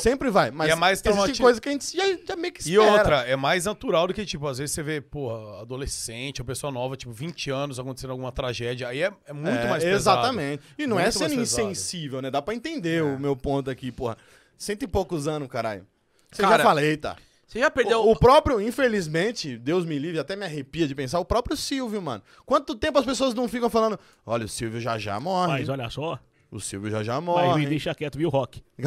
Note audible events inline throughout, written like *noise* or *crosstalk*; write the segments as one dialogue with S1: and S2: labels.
S1: Sempre vai, mas é mais existe coisa
S2: que a gente já, já meio que espera. E outra,
S1: é mais natural do que, tipo, às vezes você vê, porra, adolescente, uma pessoa nova, tipo, 20 anos, acontecendo alguma tragédia, aí é, é muito é, mais pesado. Exatamente. E não é muito é sendo insensível,
S2: né? Dá pra entender é. o meu ponto aqui, porra. Cento e poucos anos, caralho. Você Cara, já falei, tá? Você já perdeu... O, o próprio, infelizmente, Deus me livre, até me arrepia de pensar, o próprio Silvio, mano. Quanto tempo as pessoas não ficam falando, olha, o Silvio já já morre. Mas olha só... O Silvio já já morre. Mas me deixa quieto, viu, Rock? *laughs*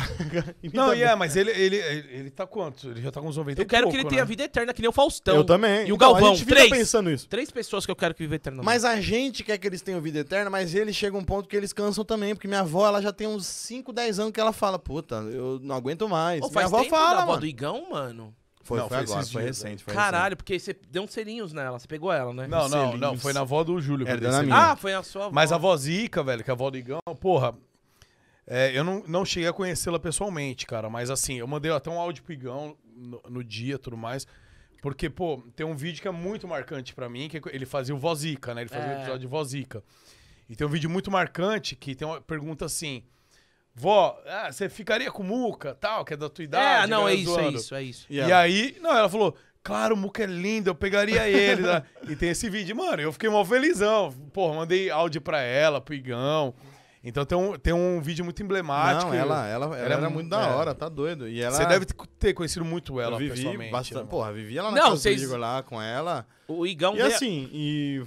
S1: Então, não, e é, então- mas ele, ele, ele, ele tá quanto? Ele já tá com uns 90 Eu quero pouco, que ele tenha né? vida eterna, que nem o Faustão. Eu também. E o então, Galvão, a gente três. pensando
S2: isso. Três pessoas que eu quero
S1: que vivam eternamente. Mas a gente quer que eles tenham vida eterna, mas eles
S2: chegam a um ponto que eles cansam também, porque minha avó, ela já tem uns 5, 10 anos que ela fala, puta, eu não aguento mais. Oh, minha avó fala, da avó mano. do Igão, mano. Foi, não, foi, foi agora, foi dias, recente. Foi Caralho, recente. porque você deu uns selinhos nela, você pegou ela, né? Não, não, não, foi na avó do Júlio. Era é, minha. Ah, foi na sua avó. Mas a avó
S1: Zica, velho, que é a avó do Igão, porra, é, eu não, não cheguei a conhecê-la pessoalmente, cara, mas assim, eu mandei até um áudio pro Igão no, no dia tudo mais. Porque, pô, tem um vídeo que é muito marcante para mim, que é ele fazia o Vozica, né? Ele fazia é. o episódio de Vozica. E tem um vídeo muito marcante que tem uma pergunta assim: Vó, ah, você ficaria com Muca, tal, que é da tua é, idade. É, não, né, é isso, é isso, é isso. Yeah. E aí, não, ela falou, claro, o Muca é lindo, eu pegaria ele. né? *laughs* E tem esse vídeo, mano, eu fiquei mó felizão. Pô, mandei áudio pra ela, pro Igão. Então tem um, tem um vídeo muito emblemático. Não, ela, ela, ela, ela é era, muito da é. hora, tá doido. E ela... Você deve
S2: ter conhecido muito ela, eu vivi pessoalmente. Bastante, né? Porra, vivia ela na Não, cês... lá com ela. O Igão... E assim, e...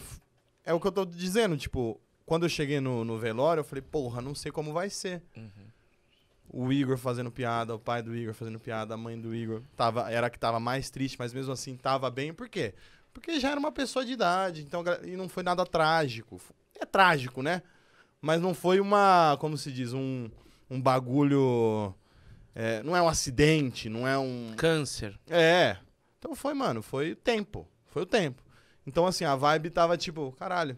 S2: É o que eu tô dizendo, tipo quando eu cheguei no, no velório, eu falei, porra, não sei como vai ser. Uhum. O Igor fazendo piada, o pai do Igor fazendo piada, a mãe do Igor tava, era a que tava mais triste, mas mesmo assim tava bem. Por quê? Porque já era uma pessoa de idade, então e não foi nada trágico. É trágico, né? Mas não foi uma, como se diz, um, um bagulho. É, não é um acidente, não é um. Câncer. É. Então foi, mano, foi o tempo. Foi o tempo. Então, assim, a vibe tava tipo, caralho,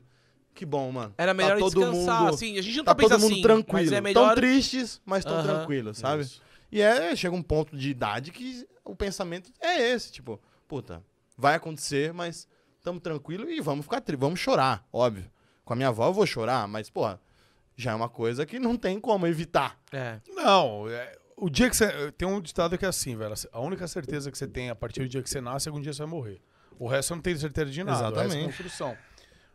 S2: que bom, mano. Era melhor tá todo descansar, mundo, assim. A gente não tá, tá todo mundo assim, tranquilo. É melhor... Tão tristes, mas tão uh -huh. tranquilos, sabe? Isso. E é, chega um ponto de idade que o pensamento é esse, tipo, puta, vai acontecer, mas tamo tranquilo e vamos ficar vamos chorar, óbvio. Com a minha avó eu vou chorar, mas, porra,
S1: já é uma coisa que não tem como evitar. É. Não, é, o dia que você. Tem um ditado que é assim, velho. A única certeza que você tem a partir do dia que você nasce é que um dia você vai morrer. O resto você não tem certeza de nada. Exatamente. O resto é construção.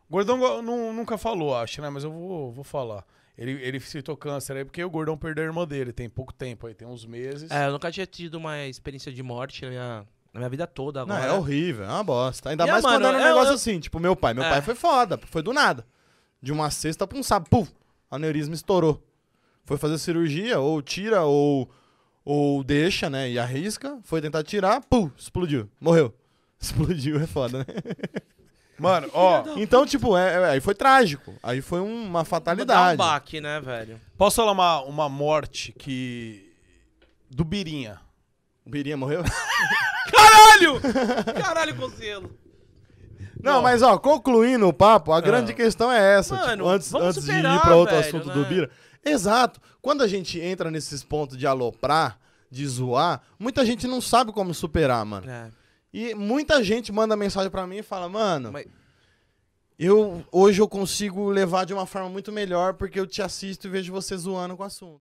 S1: Gordão não, nunca falou, acho, né? Mas eu vou, vou falar. Ele, ele citou câncer aí porque o Gordão perdeu a irmã dele, tem pouco tempo aí, tem uns meses. É,
S2: eu nunca tinha tido uma experiência de morte na minha, na minha vida toda agora. Não, é horrível, é uma bosta. Ainda e mais mano, quando era um eu, negócio eu... assim, tipo, meu pai. Meu é. pai foi foda, foi do nada. De uma sexta pra um sábado, puf, aneurisma estourou. Foi fazer cirurgia, ou tira, ou, ou deixa, né? E arrisca. Foi tentar tirar, puf, explodiu. Morreu. *laughs* Explodiu, é foda,
S1: né? *laughs* Mano, ó. Então, tipo, é, é, aí foi trágico. Aí foi uma fatalidade. Dá um baque, né, velho? Posso falar uma, uma morte que. Do Birinha. O Birinha morreu? *laughs*
S2: Caralho!
S1: Caralho, Conselho. Não, mas ó,
S2: concluindo o papo, a grande é. questão é essa. Mano, tipo, antes, vamos antes superar, de ir pra outro velho, assunto né? do Bira. Exato. Quando a gente entra nesses pontos de aloprar, de zoar, muita gente não sabe como superar, mano. É. E muita gente manda mensagem para mim e fala, mano. Mas... Eu hoje eu consigo levar de uma forma muito melhor porque eu te assisto e vejo você zoando com o assunto.